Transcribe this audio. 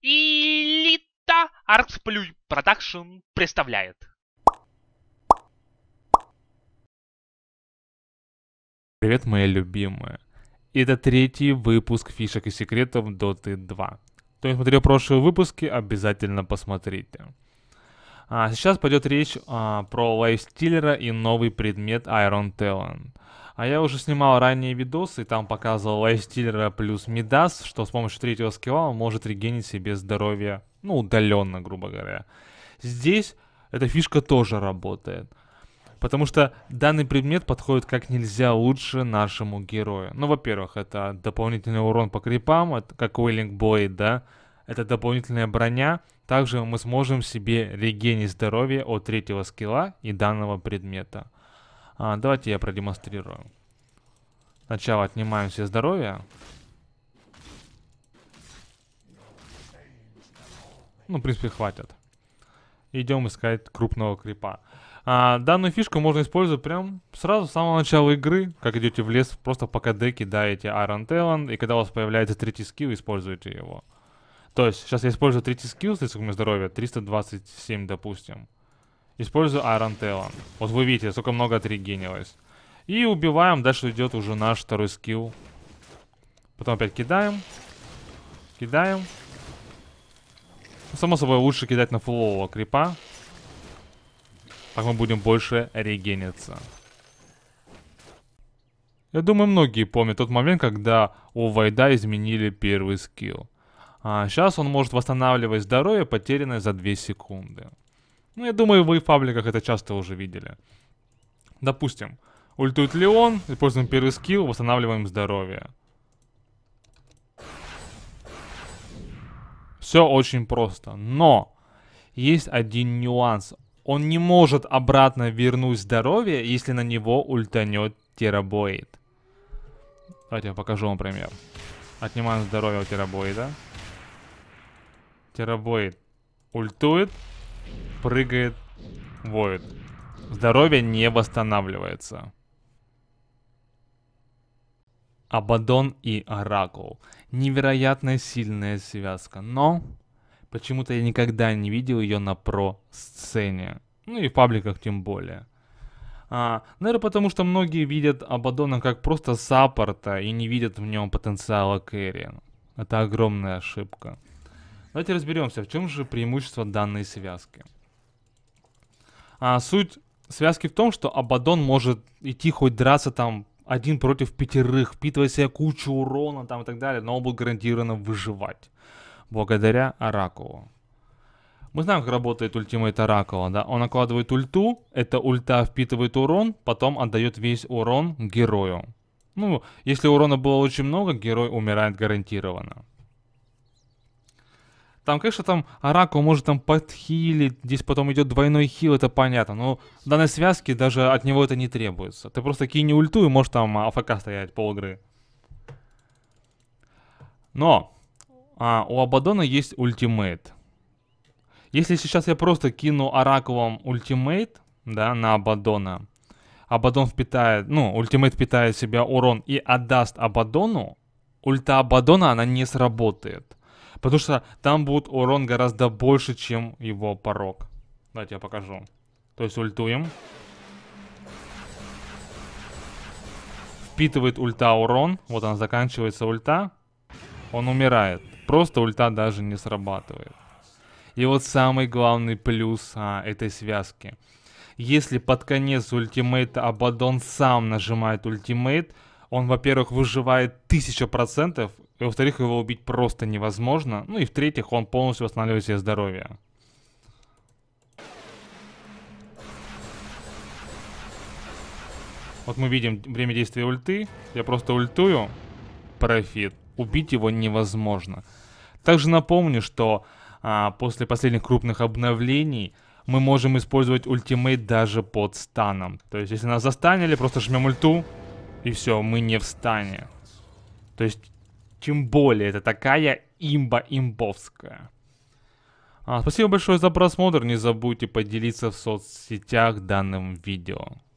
Элита Артсплюй Продакшн представляет. Привет, мои любимые. Это третий выпуск фишек и секретов Dota 2. Кто не смотрел прошлые выпуски, обязательно посмотрите. А, сейчас пойдет речь а, про лайфстиллера и новый предмет Iron Talon. А я уже снимал ранние видосы, и там показывал лайфстиллера плюс Мидас, что с помощью третьего скилла он может регенить себе здоровье, ну, удаленно, грубо говоря. Здесь эта фишка тоже работает. Потому что данный предмет подходит как нельзя лучше нашему герою. Ну, во-первых, это дополнительный урон по крипам, это как Уиллинг Блейд, да? это дополнительная броня. Также мы сможем себе регенить здоровье от третьего скилла и данного предмета. А, давайте я продемонстрирую. Сначала отнимаем все здоровье. Ну, в принципе, хватит. Идем искать крупного крипа. А, данную фишку можно использовать прям сразу с самого начала игры, как идете в лес, просто пока деки даете Iron Talent, и когда у вас появляется третий скилл, используйте его. То есть сейчас я использую третий скилл сколько у меня здоровья, 327, допустим. Использую Iron Talon. Вот вы видите, сколько много отрегенилось. И убиваем, дальше идет уже наш второй скилл. Потом опять кидаем. Кидаем. Ну, само собой, лучше кидать на фулового крипа. Так мы будем больше регениться. Я думаю, многие помнят тот момент, когда у Вайда изменили первый скилл. А сейчас он может восстанавливать здоровье, потерянное за 2 секунды. Ну, я думаю, вы в пабликах это часто уже видели. Допустим, ультует Леон, используем первый скилл, восстанавливаем здоровье. Все очень просто, но есть один нюанс. Он не может обратно вернуть здоровье, если на него ультанет терабоид. Давайте я покажу вам пример. Отнимаем здоровье у терабоида терабоид. Ультует, прыгает, воет. Здоровье не восстанавливается. Абадон и Оракул. Невероятно сильная связка, но почему-то я никогда не видел ее на про-сцене. Ну и в пабликах тем более. А, наверное, потому что многие видят Абадона как просто саппорта и не видят в нем потенциала Кэрри. Это огромная ошибка. Давайте разберемся, в чем же преимущество данной связки. А, суть связки в том, что Абадон может идти хоть драться там один против пятерых, впитывая себе кучу урона там и так далее, но он будет гарантированно выживать. Благодаря Оракулу. Мы знаем, как работает ультимейт Оракула, да? Он накладывает ульту, эта ульта впитывает урон, потом отдает весь урон герою. Ну, если урона было очень много, герой умирает гарантированно. Там, конечно, там Араку может там подхилить, здесь потом идет двойной хил, это понятно, но в данной связке даже от него это не требуется. Ты просто кинь ульту и можешь там АФК стоять пол игры. Но а, у Абадона есть ультимейт. Если сейчас я просто кину Араковым ультимейт, да, на Абадона, Абадон впитает, ну, ультимейт впитает в себя урон и отдаст Абадону, ульта Абадона, она не сработает. Потому что там будет урон гораздо больше, чем его порог. Давайте я покажу. То есть ультуем. Впитывает ульта урон. Вот он заканчивается ульта. Он умирает. Просто ульта даже не срабатывает. И вот самый главный плюс а, этой связки. Если под конец ультимейта Абадон сам нажимает ультимейт, он, во-первых, выживает 1000%, и во-вторых, его убить просто невозможно. Ну и в-третьих, он полностью восстанавливает себе здоровье. Вот мы видим время действия ульты. Я просто ультую. Профит. Убить его невозможно. Также напомню, что а, после последних крупных обновлений мы можем использовать ультимейт даже под станом. То есть, если нас застанили, просто жмем ульту, и все, мы не встанем. То есть, тем более, это такая имба имбовская. А, спасибо большое за просмотр. Не забудьте поделиться в соцсетях данным видео.